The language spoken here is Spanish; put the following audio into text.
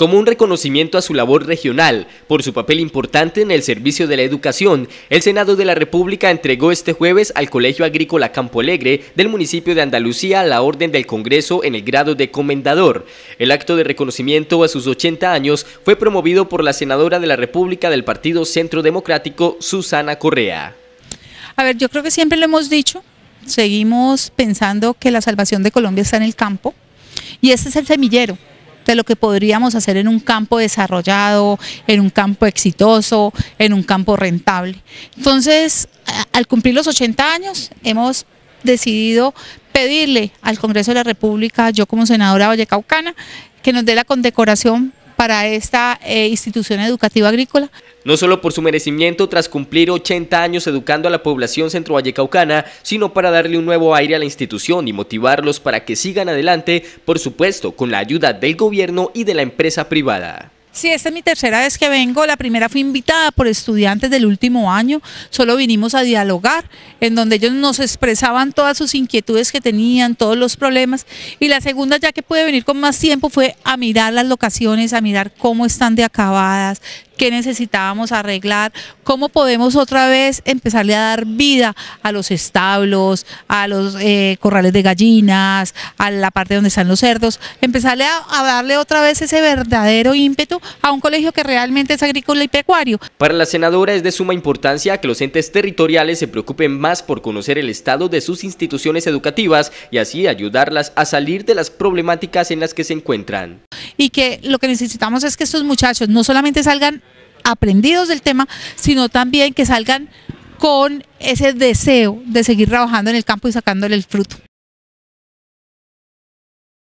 como un reconocimiento a su labor regional por su papel importante en el servicio de la educación, el Senado de la República entregó este jueves al Colegio Agrícola Campo Alegre del municipio de Andalucía la orden del Congreso en el grado de comendador. El acto de reconocimiento a sus 80 años fue promovido por la senadora de la República del Partido Centro Democrático, Susana Correa. A ver, yo creo que siempre lo hemos dicho, seguimos pensando que la salvación de Colombia está en el campo y este es el semillero de lo que podríamos hacer en un campo desarrollado, en un campo exitoso, en un campo rentable. Entonces, al cumplir los 80 años, hemos decidido pedirle al Congreso de la República, yo como senadora vallecaucana, que nos dé la condecoración para esta eh, institución educativa agrícola. No solo por su merecimiento tras cumplir 80 años educando a la población centrovallecaucana, sino para darle un nuevo aire a la institución y motivarlos para que sigan adelante, por supuesto, con la ayuda del gobierno y de la empresa privada. Sí, esta es mi tercera vez que vengo. La primera fui invitada por estudiantes del último año. Solo vinimos a dialogar, en donde ellos nos expresaban todas sus inquietudes que tenían, todos los problemas. Y la segunda, ya que pude venir con más tiempo, fue a mirar las locaciones, a mirar cómo están de acabadas, qué necesitábamos arreglar, cómo podemos otra vez empezarle a dar vida a los establos, a los eh, corrales de gallinas, a la parte donde están los cerdos, empezarle a darle otra vez ese verdadero ímpetu a un colegio que realmente es agrícola y pecuario. Para la senadora es de suma importancia que los entes territoriales se preocupen más por conocer el estado de sus instituciones educativas y así ayudarlas a salir de las problemáticas en las que se encuentran y que lo que necesitamos es que estos muchachos no solamente salgan aprendidos del tema, sino también que salgan con ese deseo de seguir trabajando en el campo y sacándole el fruto.